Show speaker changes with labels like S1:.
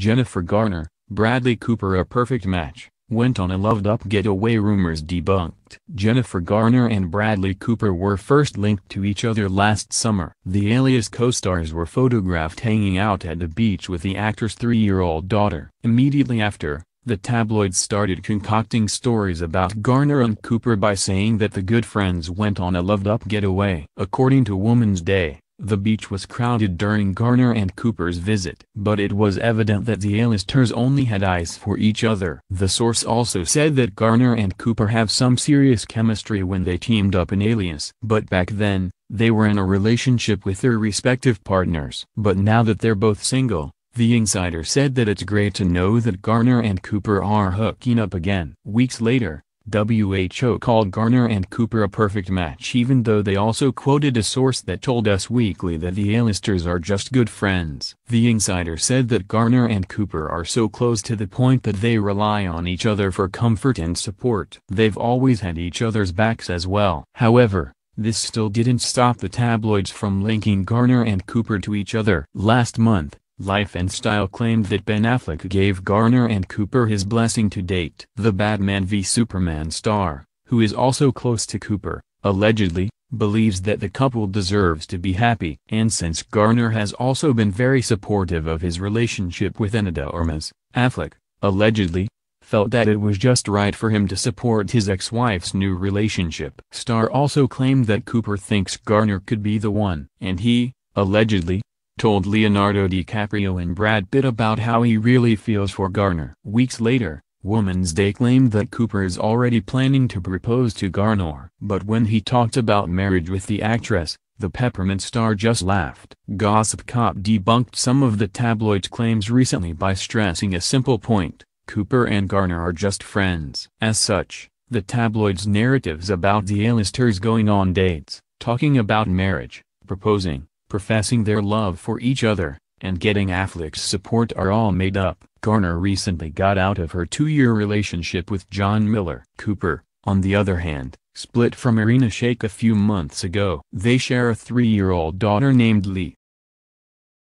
S1: Jennifer Garner, Bradley Cooper a perfect match, went on a loved-up getaway rumors debunked. Jennifer Garner and Bradley Cooper were first linked to each other last summer. The Alias co-stars were photographed hanging out at the beach with the actor's three-year-old daughter. Immediately after, the tabloids started concocting stories about Garner and Cooper by saying that the good friends went on a loved-up getaway. According to Woman's Day, the beach was crowded during Garner and Cooper's visit. But it was evident that the Alisters only had eyes for each other. The source also said that Garner and Cooper have some serious chemistry when they teamed up in Alias. But back then, they were in a relationship with their respective partners. But now that they're both single, the insider said that it's great to know that Garner and Cooper are hooking up again. Weeks later, WHO called Garner and Cooper a perfect match even though they also quoted a source that told us weekly that the A-listers are just good friends. The insider said that Garner and Cooper are so close to the point that they rely on each other for comfort and support. They've always had each other's backs as well. However, this still didn't stop the tabloids from linking Garner and Cooper to each other. Last month, Life and Style claimed that Ben Affleck gave Garner and Cooper his blessing to date. The Batman v Superman star, who is also close to Cooper, allegedly, believes that the couple deserves to be happy. And since Garner has also been very supportive of his relationship with Ana de Affleck, allegedly, felt that it was just right for him to support his ex-wife's new relationship. Starr also claimed that Cooper thinks Garner could be the one. And he, allegedly, told Leonardo DiCaprio and Brad Pitt about how he really feels for Garner. Weeks later, Woman's Day claimed that Cooper is already planning to propose to Garner. But when he talked about marriage with the actress, the Peppermint star just laughed. Gossip Cop debunked some of the tabloid's claims recently by stressing a simple point, Cooper and Garner are just friends. As such, the tabloid's narratives about the A-listers going on dates, talking about marriage, proposing, professing their love for each other, and getting Affleck's support are all made up. Garner recently got out of her two-year relationship with John Miller. Cooper, on the other hand, split from Irina Shayk a few months ago. They share a three-year-old daughter named Lee.